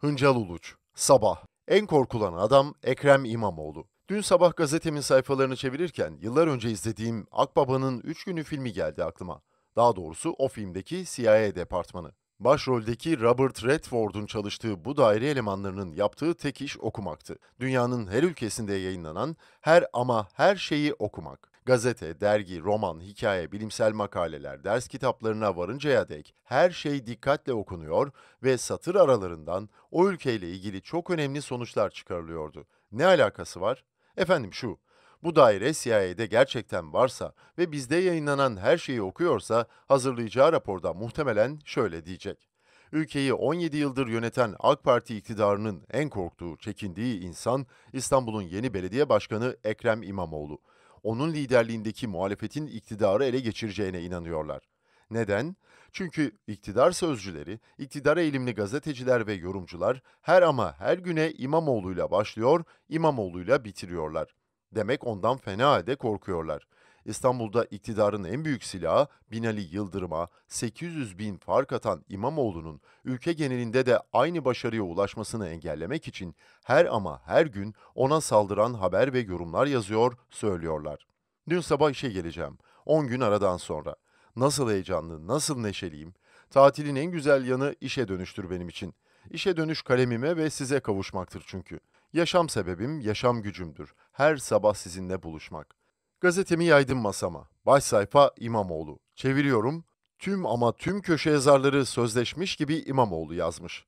Hıncal Uluç, Sabah. En korkulan adam Ekrem İmamoğlu. Dün sabah gazetemin sayfalarını çevirirken yıllar önce izlediğim Akbaba'nın 3 günü filmi geldi aklıma. Daha doğrusu o filmdeki CIA departmanı. Başroldeki Robert Redford'un çalıştığı bu daire elemanlarının yaptığı tek iş okumaktı. Dünyanın her ülkesinde yayınlanan her ama her şeyi okumak. Gazete, dergi, roman, hikaye, bilimsel makaleler, ders kitaplarına varıncaya dek her şey dikkatle okunuyor ve satır aralarından o ülkeyle ilgili çok önemli sonuçlar çıkarılıyordu. Ne alakası var? Efendim şu, bu daire CIA'de gerçekten varsa ve bizde yayınlanan her şeyi okuyorsa hazırlayacağı raporda muhtemelen şöyle diyecek. Ülkeyi 17 yıldır yöneten AK Parti iktidarının en korktuğu, çekindiği insan İstanbul'un yeni belediye başkanı Ekrem İmamoğlu onun liderliğindeki muhalefetin iktidarı ele geçireceğine inanıyorlar. Neden? Çünkü iktidar sözcüleri, iktidar eğilimli gazeteciler ve yorumcular her ama her güne İmamoğlu'yla başlıyor, İmamoğlu'yla bitiriyorlar. Demek ondan fena halde korkuyorlar. İstanbul'da iktidarın en büyük silahı Binali Yıldırım'a 800 bin fark atan İmamoğlu'nun ülke genelinde de aynı başarıya ulaşmasını engellemek için her ama her gün ona saldıran haber ve yorumlar yazıyor, söylüyorlar. Dün sabah işe geleceğim. 10 gün aradan sonra. Nasıl heyecanlı, nasıl neşeliyim. Tatilin en güzel yanı işe dönüştür benim için. İşe dönüş kalemime ve size kavuşmaktır çünkü. Yaşam sebebim, yaşam gücümdür. Her sabah sizinle buluşmak. Gazetemi yaydım masama. Baş sayfa İmamoğlu. Çeviriyorum. Tüm ama tüm köşe yazarları sözleşmiş gibi İmamoğlu yazmış.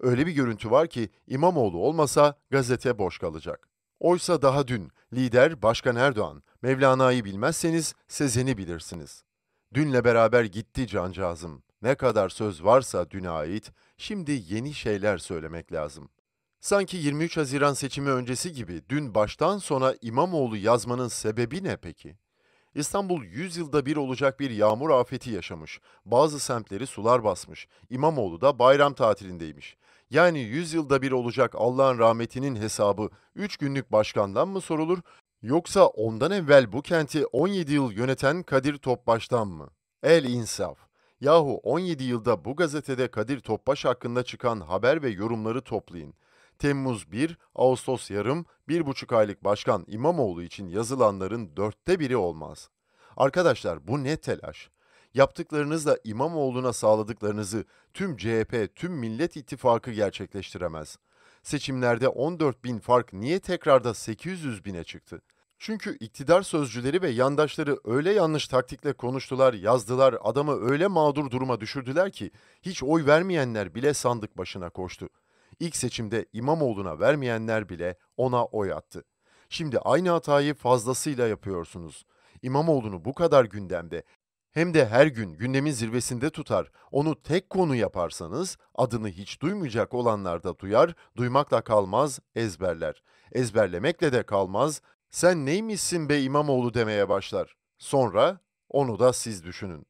Öyle bir görüntü var ki İmamoğlu olmasa gazete boş kalacak. Oysa daha dün lider Başkan Erdoğan, Mevlana'yı bilmezseniz Sezen'i bilirsiniz. Dünle beraber gitti cancağızım. Ne kadar söz varsa düne ait, şimdi yeni şeyler söylemek lazım. Sanki 23 Haziran seçimi öncesi gibi dün baştan sona İmamoğlu yazmanın sebebi ne peki? İstanbul 100 yılda bir olacak bir yağmur afeti yaşamış. Bazı semtleri sular basmış. İmamoğlu da bayram tatilindeymiş. Yani 100 yılda bir olacak Allah'ın rahmetinin hesabı 3 günlük başkandan mı sorulur yoksa ondan evvel bu kenti 17 yıl yöneten Kadir Topbaş'tan mı? El insaf. Yahu 17 yılda bu gazetede Kadir Topbaş hakkında çıkan haber ve yorumları toplayın. Temmuz 1, Ağustos yarım, 1,5 aylık Başkan İmamoğlu için yazılanların dörtte biri olmaz. Arkadaşlar bu ne telaş? Yaptıklarınızla İmamoğlu'na sağladıklarınızı tüm CHP, tüm Millet İttifakı gerçekleştiremez. Seçimlerde 14 bin fark niye tekrarda 800 bine çıktı? Çünkü iktidar sözcüleri ve yandaşları öyle yanlış taktikle konuştular, yazdılar, adamı öyle mağdur duruma düşürdüler ki hiç oy vermeyenler bile sandık başına koştu. İlk seçimde İmamoğlu'na vermeyenler bile ona oy attı. Şimdi aynı hatayı fazlasıyla yapıyorsunuz. İmamoğlu'nu bu kadar gündemde hem de her gün gündemin zirvesinde tutar, onu tek konu yaparsanız adını hiç duymayacak olanlar da duyar, duymakla kalmaz, ezberler. Ezberlemekle de kalmaz, sen neymişsin be İmamoğlu demeye başlar. Sonra onu da siz düşünün.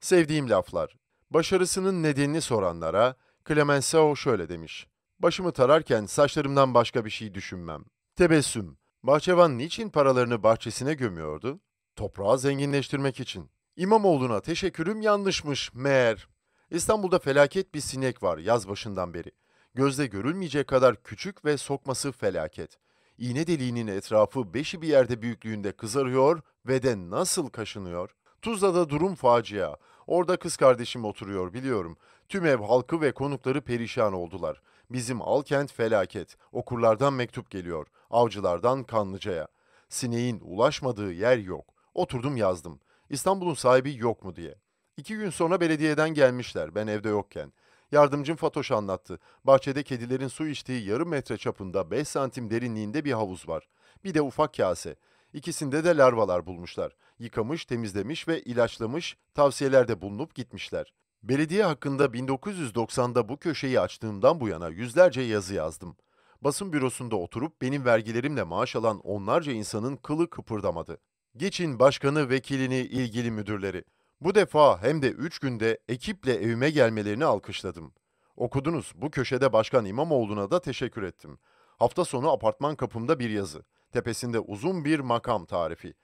Sevdiğim laflar. Başarısının nedenini soranlara Clemenceau şöyle demiş. Başımı tararken saçlarımdan başka bir şey düşünmem. Tebessüm. Bahçıvan niçin paralarını bahçesine gömüyordu? Toprağı zenginleştirmek için. İmamoğlu'na teşekkürüm yanlışmış meğer. İstanbul'da felaket bir sinek var yaz başından beri. Gözde görülmeyecek kadar küçük ve sokması felaket. İğne deliğinin etrafı beşi bir yerde büyüklüğünde kızarıyor ve de nasıl kaşınıyor? Tuzla'da durum facia. Orada kız kardeşim oturuyor biliyorum. Tüm ev halkı ve konukları perişan oldular. Bizim Alkent felaket. Okurlardan mektup geliyor. Avcılardan Kanlıca'ya. Sineğin ulaşmadığı yer yok. Oturdum yazdım. İstanbul'un sahibi yok mu diye. İki gün sonra belediyeden gelmişler ben evde yokken. Yardımcım Fatoş anlattı. Bahçede kedilerin su içtiği yarım metre çapında 5 santim derinliğinde bir havuz var. Bir de ufak kase. İkisinde de larvalar bulmuşlar. Yıkamış, temizlemiş ve ilaçlamış, tavsiyelerde bulunup gitmişler. Belediye hakkında 1990'da bu köşeyi açtığımdan bu yana yüzlerce yazı yazdım. Basın bürosunda oturup benim vergilerimle maaş alan onlarca insanın kılı kıpırdamadı. Geçin başkanı, vekilini, ilgili müdürleri. Bu defa hem de 3 günde ekiple evime gelmelerini alkışladım. Okudunuz, bu köşede Başkan İmamoğlu'na da teşekkür ettim. Hafta sonu apartman kapımda bir yazı. Tepesinde uzun bir makam tarifi.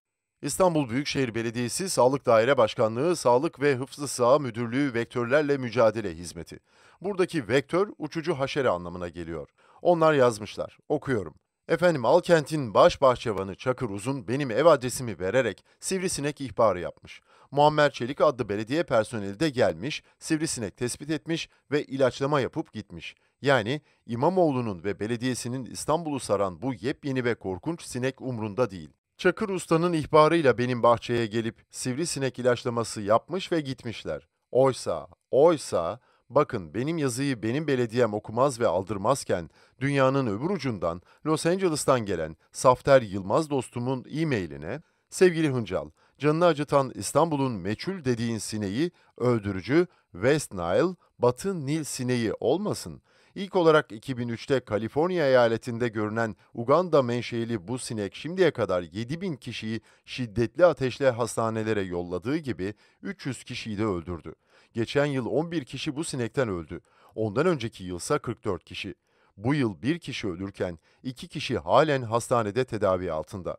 İstanbul Büyükşehir Belediyesi Sağlık Daire Başkanlığı Sağlık ve Hıfzı Sağ Müdürlüğü Vektörlerle Mücadele Hizmeti. Buradaki vektör uçucu haşere anlamına geliyor. Onlar yazmışlar. Okuyorum. Efendim Alkent'in baş bahçıvanı Çakır Uzun benim ev adresimi vererek sivrisinek ihbarı yapmış. Muammer Çelik adlı belediye personeli de gelmiş, sivrisinek tespit etmiş ve ilaçlama yapıp gitmiş. Yani İmamoğlu'nun ve belediyesinin İstanbul'u saran bu yepyeni ve korkunç sinek umrunda değil. Çakır Usta'nın ihbarıyla benim bahçeye gelip sivrisinek ilaçlaması yapmış ve gitmişler. Oysa, oysa, bakın benim yazıyı benim belediyem okumaz ve aldırmazken, dünyanın öbür ucundan, Los Angeles'tan gelen Safter Yılmaz dostumun e-mailine, sevgili Hıncal, canını acıtan İstanbul'un meçhul dediğin sineği, öldürücü West Nile, Batı Nil sineği olmasın.'' İlk olarak 2003'te Kaliforniya eyaletinde görünen Uganda menşeili bu sinek şimdiye kadar 7000 kişiyi şiddetli ateşle hastanelere yolladığı gibi 300 kişiyi de öldürdü. Geçen yıl 11 kişi bu sinekten öldü. Ondan önceki yılsa 44 kişi. Bu yıl bir kişi ölürken iki kişi halen hastanede tedavi altında.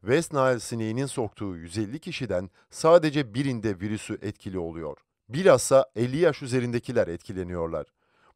West Nile sineğinin soktuğu 150 kişiden sadece birinde virüsü etkili oluyor. Bilhassa 50 yaş üzerindekiler etkileniyorlar.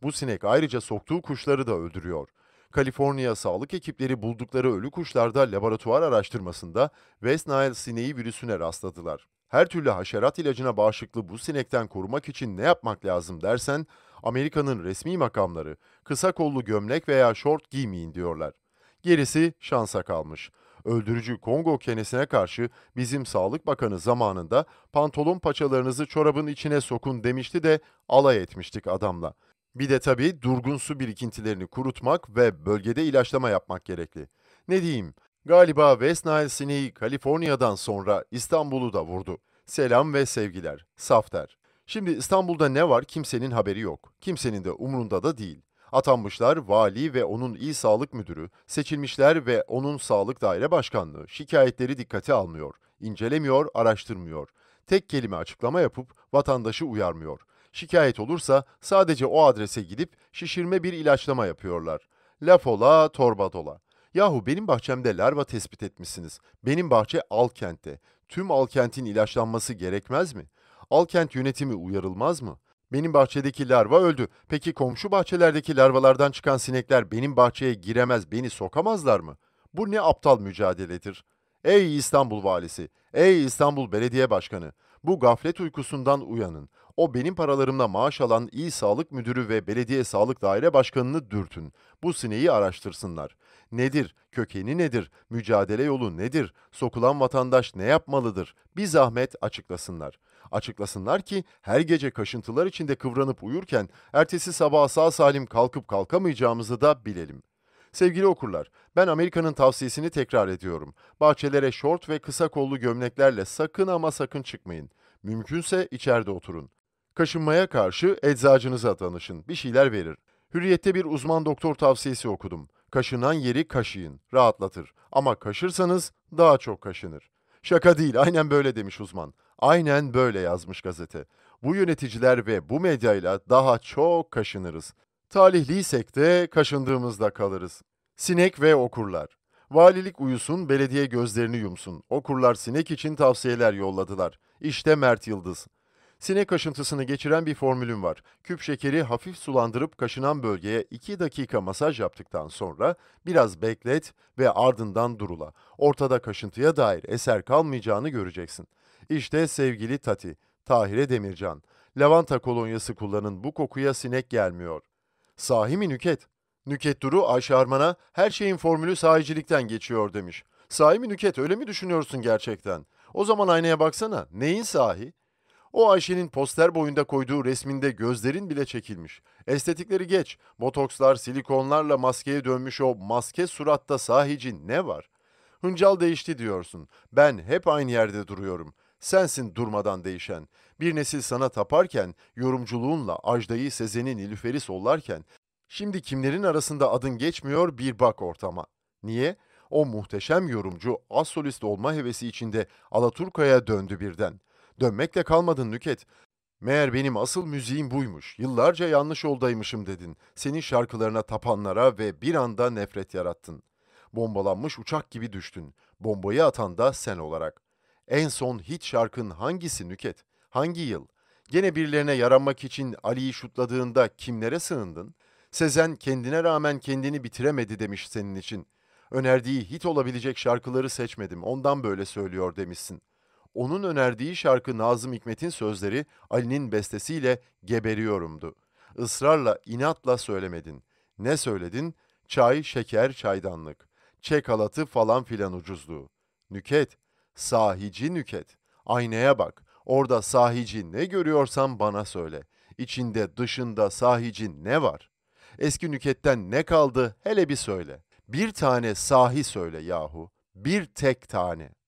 Bu sinek ayrıca soktuğu kuşları da öldürüyor. Kaliforniya sağlık ekipleri buldukları ölü kuşlarda laboratuvar araştırmasında West Nile sineği virüsüne rastladılar. Her türlü haşerat ilacına bağışıklı bu sinekten korumak için ne yapmak lazım dersen, Amerika'nın resmi makamları kısa kollu gömlek veya şort giymeyin diyorlar. Gerisi şansa kalmış. Öldürücü Kongo kenesine karşı bizim Sağlık Bakanı zamanında pantolon paçalarınızı çorabın içine sokun demişti de alay etmiştik adamla. Bir de tabii durgun su birikintilerini kurutmak ve bölgede ilaçlama yapmak gerekli. Ne diyeyim, galiba West Nile sineği Kaliforniya'dan sonra İstanbul'u da vurdu. Selam ve sevgiler, Safter. Şimdi İstanbul'da ne var kimsenin haberi yok. Kimsenin de umurunda da değil. Atanmışlar vali ve onun il sağlık müdürü, seçilmişler ve onun sağlık daire başkanlığı şikayetleri dikkate almıyor, incelemiyor, araştırmıyor. Tek kelime açıklama yapıp vatandaşı uyarmıyor. Şikayet olursa sadece o adrese gidip şişirme bir ilaçlama yapıyorlar. Laf ola, torba dola. Yahu benim bahçemde larva tespit etmişsiniz. Benim bahçe Alkent'te. Tüm Alkent'in ilaçlanması gerekmez mi? Alkent yönetimi uyarılmaz mı? Benim bahçedeki larva öldü. Peki komşu bahçelerdeki larvalardan çıkan sinekler benim bahçeye giremez, beni sokamazlar mı? Bu ne aptal mücadeledir. Ey İstanbul valisi, ey İstanbul belediye başkanı, bu gaflet uykusundan uyanın. O benim paralarımla maaş alan iyi sağlık müdürü ve belediye sağlık daire başkanını dürtün. Bu sineği araştırsınlar. Nedir? Kökeni nedir? Mücadele yolu nedir? Sokulan vatandaş ne yapmalıdır? Bir zahmet açıklasınlar. Açıklasınlar ki her gece kaşıntılar içinde kıvranıp uyurken ertesi sabah sağ salim kalkıp kalkamayacağımızı da bilelim. Sevgili okurlar, ben Amerika'nın tavsiyesini tekrar ediyorum. Bahçelere şort ve kısa kollu gömleklerle sakın ama sakın çıkmayın. Mümkünse içeride oturun. Kaşınmaya karşı eczacınıza danışın, bir şeyler verir. Hürriyette bir uzman doktor tavsiyesi okudum. Kaşınan yeri kaşıyın, rahatlatır. Ama kaşırsanız daha çok kaşınır. Şaka değil, aynen böyle demiş uzman. Aynen böyle yazmış gazete. Bu yöneticiler ve bu medyayla daha çok kaşınırız. Talihliysek de kaşındığımızda kalırız. Sinek ve okurlar. Valilik uyusun, belediye gözlerini yumsun. Okurlar sinek için tavsiyeler yolladılar. İşte Mert Yıldız. Sinek kaşıntısını geçiren bir formülüm var. Küp şekeri hafif sulandırıp kaşınan bölgeye 2 dakika masaj yaptıktan sonra biraz beklet ve ardından durula. Ortada kaşıntıya dair eser kalmayacağını göreceksin. İşte sevgili Tati, Tahire Demircan. Lavanta kolonyası kullanın bu kokuya sinek gelmiyor. Sahi mi Nüket? Nüket Duru Ayşe Arman'a her şeyin formülü sahicilikten geçiyor demiş. Sahi mi Nüket öyle mi düşünüyorsun gerçekten? O zaman aynaya baksana neyin sahi? O Ayşe'nin poster boyunda koyduğu resminde gözlerin bile çekilmiş. Estetikleri geç, botokslar, silikonlarla maskeye dönmüş o maske suratta sahici ne var? Hıncal değişti diyorsun. Ben hep aynı yerde duruyorum sensin durmadan değişen. Bir nesil sana taparken, yorumculuğunla Ajda'yı, sezenin Nilüfer'i sollarken, şimdi kimlerin arasında adın geçmiyor bir bak ortama. Niye? O muhteşem yorumcu, az solist olma hevesi içinde Alaturka'ya döndü birden. Dönmekle kalmadın Nüket. Meğer benim asıl müziğim buymuş, yıllarca yanlış oldaymışım dedin. Senin şarkılarına tapanlara ve bir anda nefret yarattın. Bombalanmış uçak gibi düştün. Bombayı atan da sen olarak. En son hit şarkın hangisi Nüket? Hangi yıl? Gene birilerine yaranmak için Ali'yi şutladığında kimlere sığındın? Sezen kendine rağmen kendini bitiremedi demiş senin için. Önerdiği hit olabilecek şarkıları seçmedim ondan böyle söylüyor demişsin. Onun önerdiği şarkı Nazım Hikmet'in sözleri Ali'nin bestesiyle geberiyorumdu. Israrla, inatla söylemedin. Ne söyledin? Çay, şeker, çaydanlık. Çek halatı falan filan ucuzluğu. Nüket, Sahici nüket. Aynaya bak. Orada sahici ne görüyorsan bana söyle. İçinde dışında sahici ne var? Eski nüketten ne kaldı hele bir söyle. Bir tane sahi söyle yahu. Bir tek tane.